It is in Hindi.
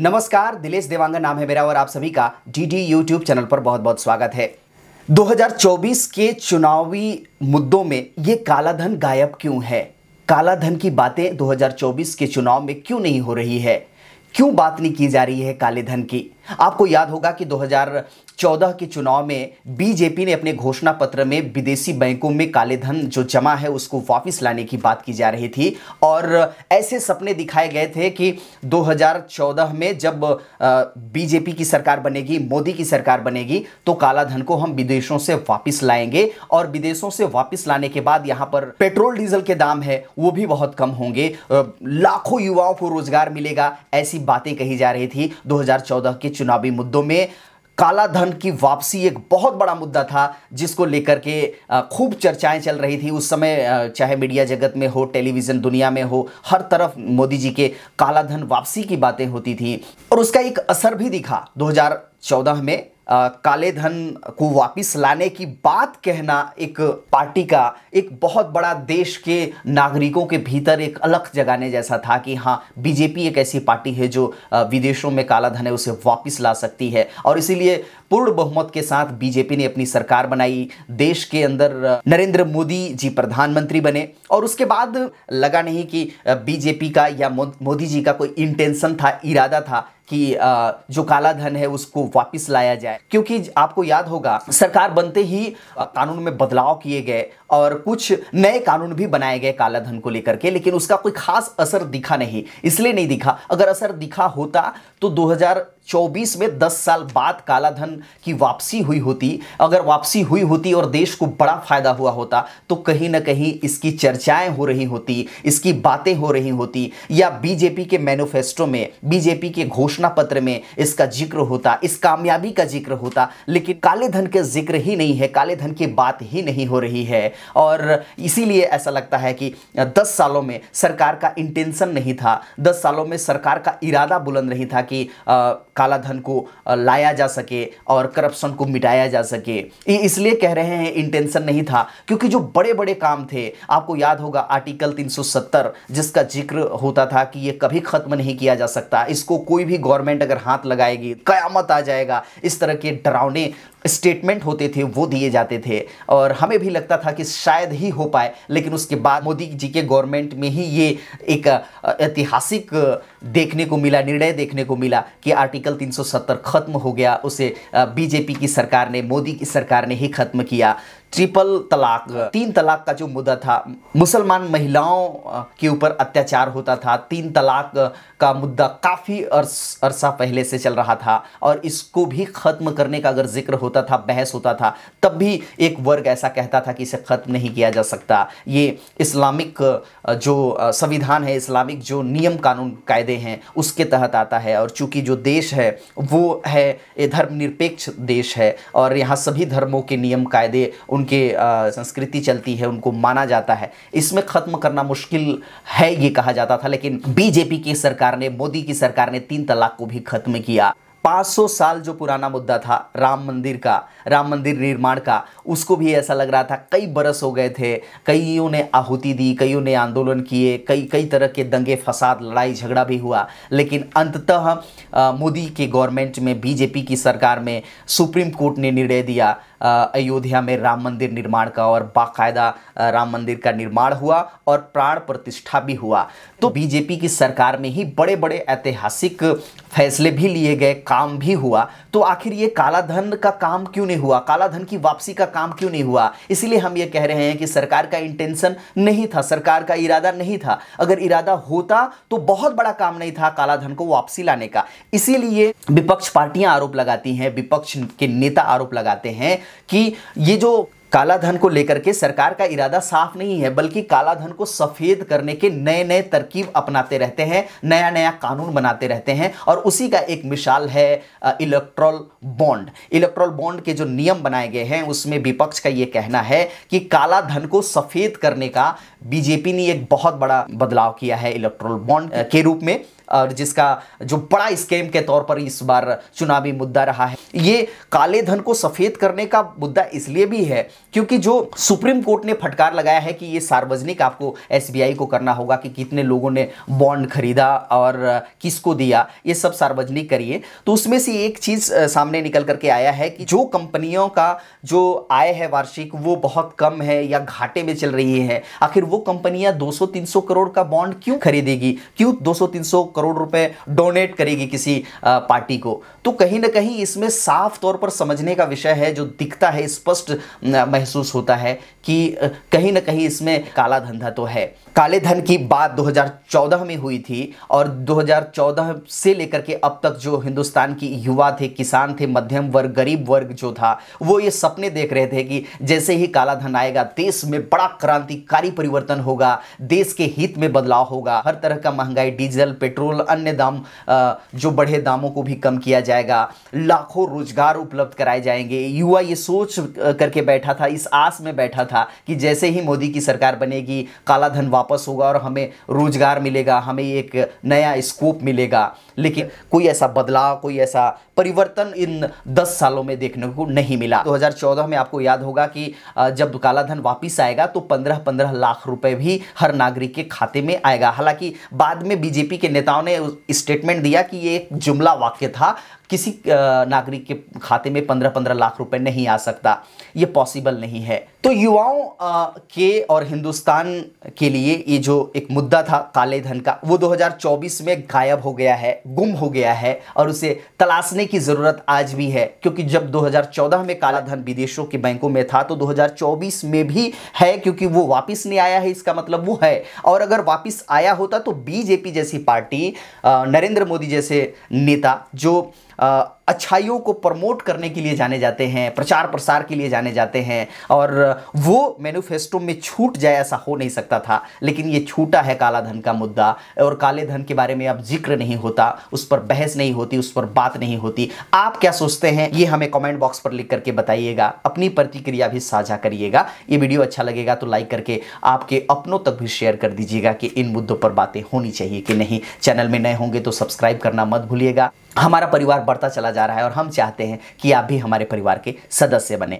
नमस्कार दिलेश देवांगन नाम है मेरा और आप सभी का डी डी यूट्यूब चैनल पर बहुत बहुत स्वागत है 2024 के चुनावी मुद्दों में ये कालाधन गायब क्यों है कालाधन की बातें 2024 के चुनाव में क्यों नहीं हो रही है क्यों बात नहीं की जा रही है काले धन की आपको याद होगा कि 2014 के चुनाव में बीजेपी ने अपने घोषणा पत्र में विदेशी बैंकों में काले धन जो जमा है उसको वापस लाने की बात की जा रही थी और ऐसे सपने दिखाए गए थे कि 2014 में जब बीजेपी की सरकार बनेगी मोदी की सरकार बनेगी तो काला धन को हम विदेशों से वापस लाएंगे और विदेशों से वापस लाने के बाद यहाँ पर पेट्रोल डीजल के दाम है वो भी बहुत कम होंगे लाखों युवाओं को रोजगार मिलेगा ऐसी बातें कही जा रही थी दो के चुनावी मुद्दों में काला धन की वापसी एक बहुत बड़ा मुद्दा था जिसको लेकर के खूब चर्चाएं चल रही थी उस समय चाहे मीडिया जगत में हो टेलीविज़न दुनिया में हो हर तरफ मोदी जी के काला धन वापसी की बातें होती थी और उसका एक असर भी दिखा 2014 में काले धन को वापस लाने की बात कहना एक पार्टी का एक बहुत बड़ा देश के नागरिकों के भीतर एक अलग जगाने जैसा था कि हाँ बीजेपी एक ऐसी पार्टी है जो विदेशों में काला धन है उसे वापस ला सकती है और इसीलिए पूर्ण बहुमत के साथ बीजेपी ने अपनी सरकार बनाई देश के अंदर नरेंद्र मोदी जी प्रधानमंत्री बने और उसके बाद लगा नहीं कि बीजेपी का या मोदी जी का कोई इंटेंशन था इरादा था कि जो काला धन है उसको वापस लाया जाए क्योंकि आपको याद होगा सरकार बनते ही कानून में बदलाव किए गए और कुछ नए कानून भी बनाए गए काला धन को लेकर के लेकिन उसका कोई खास असर दिखा नहीं इसलिए नहीं दिखा अगर असर दिखा होता तो चौबीस में 10 साल बाद कालाधन की वापसी हुई होती अगर वापसी हुई होती और देश को बड़ा फायदा हुआ होता तो कहीं ना कहीं इसकी चर्चाएं हो रही होती इसकी बातें हो रही होती या बीजेपी के मैनिफेस्टो में बीजेपी के घोषणा पत्र में इसका जिक्र होता इस कामयाबी का जिक्र होता लेकिन काले धन के जिक्र ही नहीं है काले धन की बात ही नहीं हो रही है और इसीलिए ऐसा लगता है कि दस सालों में सरकार का इंटेंशन नहीं था दस सालों में सरकार का इरादा बुलंद नहीं था कि आ, काला धन को लाया जा सके और करप्शन को मिटाया जा सके ये इसलिए कह रहे हैं इंटेंशन नहीं था क्योंकि जो बड़े बड़े काम थे आपको याद होगा आर्टिकल 370 जिसका जिक्र होता था कि ये कभी खत्म नहीं किया जा सकता इसको कोई भी गवर्नमेंट अगर हाथ लगाएगी कयामत आ जाएगा इस तरह के डरावने स्टेटमेंट होते थे वो दिए जाते थे और हमें भी लगता था कि शायद ही हो पाए लेकिन उसके बाद मोदी जी के गवर्नमेंट में ही ये एक ऐतिहासिक देखने को मिला निर्णय देखने को मिला कि आर्टिकल 370 खत्म हो गया उसे बीजेपी की सरकार ने मोदी की सरकार ने ही खत्म किया ट्रिपल तलाक हाँ। तीन तलाक का जो मुद्दा था मुसलमान महिलाओं के ऊपर अत्याचार होता था तीन तलाक का मुद्दा काफ़ी अर्स, अरसा पहले से चल रहा था और इसको भी ख़त्म करने का अगर जिक्र होता था बहस होता था तब भी एक वर्ग ऐसा कहता था कि इसे ख़त्म नहीं किया जा सकता ये इस्लामिक जो संविधान है इस्लामिक जो नियम कानून कायदे हैं उसके तहत आता है और चूंकि जो देश है वो है धर्मनिरपेक्ष देश है और यहाँ सभी धर्मों के नियम कायदे उनके संस्कृति चलती है उनको माना जाता है इसमें ख़त्म करना मुश्किल है ये कहा जाता था लेकिन बीजेपी की सरकार ने मोदी की सरकार ने तीन तलाक को भी ख़त्म किया 500 साल जो पुराना मुद्दा था राम मंदिर का राम मंदिर निर्माण का उसको भी ऐसा लग रहा था कई बरस हो गए थे कईयों ने आहुति दी कईयों ने आंदोलन किए कई कई तरह के दंगे फसाद लड़ाई झगड़ा भी हुआ लेकिन अंततः मोदी के गवर्नमेंट में बीजेपी की सरकार में सुप्रीम कोर्ट ने निर्णय दिया अयोध्या में राम मंदिर निर्माण का और बाकायदा राम मंदिर का निर्माण हुआ और प्राण प्रतिष्ठा भी हुआ तो बीजेपी की सरकार में ही बड़े बड़े ऐतिहासिक फैसले भी लिए गए काम भी हुआ तो आखिर ये काला धन का काम क्यों नहीं हुआ काला धन की वापसी का काम क्यों नहीं हुआ इसीलिए हम ये कह रहे हैं कि सरकार का इंटेंशन नहीं था सरकार का इरादा नहीं था अगर इरादा होता तो बहुत बड़ा काम नहीं था काला धन को वापसी लाने का इसीलिए विपक्ष पार्टियां आरोप लगाती हैं विपक्ष के नेता आरोप लगाते हैं कि ये जो काला धन को लेकर के सरकार का इरादा साफ नहीं है बल्कि काला धन को सफ़ेद करने के नए नए तरकीब अपनाते रहते हैं नया नया कानून बनाते रहते हैं और उसी का एक मिसाल है इलेक्ट्रॉल बॉन्ड इलेक्ट्रॉल बॉन्ड के जो नियम बनाए गए हैं उसमें विपक्ष का ये कहना है कि काला धन को सफ़ेद करने का बीजेपी ने एक बहुत बड़ा बदलाव किया है इलेक्ट्रॉल बॉन्ड के रूप में और जिसका जो बड़ा स्कैम के तौर पर इस बार चुनावी मुद्दा रहा है ये काले धन को सफ़ेद करने का मुद्दा इसलिए भी है क्योंकि जो सुप्रीम कोर्ट ने फटकार लगाया है कि ये सार्वजनिक आपको एस को करना होगा कि कितने लोगों ने बॉन्ड खरीदा और किसको दिया ये सब सार्वजनिक करिए तो उसमें से एक चीज़ सामने निकल करके आया है कि जो कंपनियों का जो आय है वार्षिक वो बहुत कम है या घाटे में चल रही है आखिर वो कंपनियां 200-300 करोड़ का बॉन्ड क्यों खरीदेगी क्यों 200-300 करोड़ रुपए डोनेट करेगी किसी पार्टी को तो कहीं ना कहीं इसमें साफ तौर पर समझने का विषय है जो दिखता है स्पष्ट महसूस होता है कि कहीं ना कहीं इसमें काला धंधा तो है काले धन की बात 2014 में हुई थी और 2014 से लेकर के अब तक जो हिंदुस्तान की युवा थे किसान थे मध्यम वर्ग गरीब वर्ग जो था वो ये सपने देख रहे थे कि जैसे ही काला धन आएगा देश में बड़ा क्रांतिकारी परिवर्तन होगा देश के हित में बदलाव होगा हर तरह का महंगाई डीजल पेट्रोल पेट्रोल अन्य दाम जो बढ़े दामों को भी कम किया जाएगा लाखों रोजगार उपलब्ध कराए जाएंगे युवा ये सोच करके बैठा था इस आस में बैठा था कि जैसे ही मोदी की सरकार बनेगी काला धन वापस होगा और हमें रोजगार मिलेगा हमें एक नया स्कोप मिलेगा लेकिन कोई ऐसा बदलाव कोई ऐसा परिवर्तन इन दस सालों में देखने को नहीं मिला 2014 में आपको याद होगा कि जब कालाधन वापिस आएगा तो पंद्रह पंद्रह लाख रुपए भी हर नागरिक के खाते में आएगा हालांकि बाद में बीजेपी के नेताओं राव ने स्टेटमेंट दिया कि ये एक जुमला वाक्य था किसी नागरिक के खाते में पंद्रह पंद्रह लाख रुपए नहीं आ सकता ये पॉसिबल नहीं है तो युवाओं के और हिंदुस्तान के लिए ये जो एक मुद्दा था काले धन का वो 2024 में गायब हो गया है गुम हो गया है और उसे तलाशने की ज़रूरत आज भी है क्योंकि जब 2014 में काला धन विदेशों के बैंकों में था तो 2024 में भी है क्योंकि वो वापस नहीं आया है इसका मतलब वो है और अगर वापस आया होता तो बीजेपी जैसी पार्टी नरेंद्र मोदी जैसे नेता जो अच्छाइयों को प्रमोट करने के लिए जाने जाते हैं प्रचार प्रसार के लिए जाने जाते हैं और वो मैनिफेस्टो में छूट जाए ऐसा हो नहीं सकता था लेकिन ये छूटा है काला धन का मुद्दा और काले धन के बारे में अब जिक्र नहीं होता उस पर बहस नहीं होती उस पर बात नहीं होती आप क्या सोचते हैं ये हमें कॉमेंट बॉक्स पर लिख करके बताइएगा अपनी प्रतिक्रिया भी साझा करिएगा ये वीडियो अच्छा लगेगा तो लाइक करके आपके अपनों तक भी शेयर कर दीजिएगा कि इन मुद्दों पर बातें होनी चाहिए कि नहीं चैनल में नए होंगे तो सब्सक्राइब करना मत भूलिएगा हमारा परिवार बढ़ता चला जा रहा है और हम चाहते हैं कि आप भी हमारे परिवार के सदस्य बने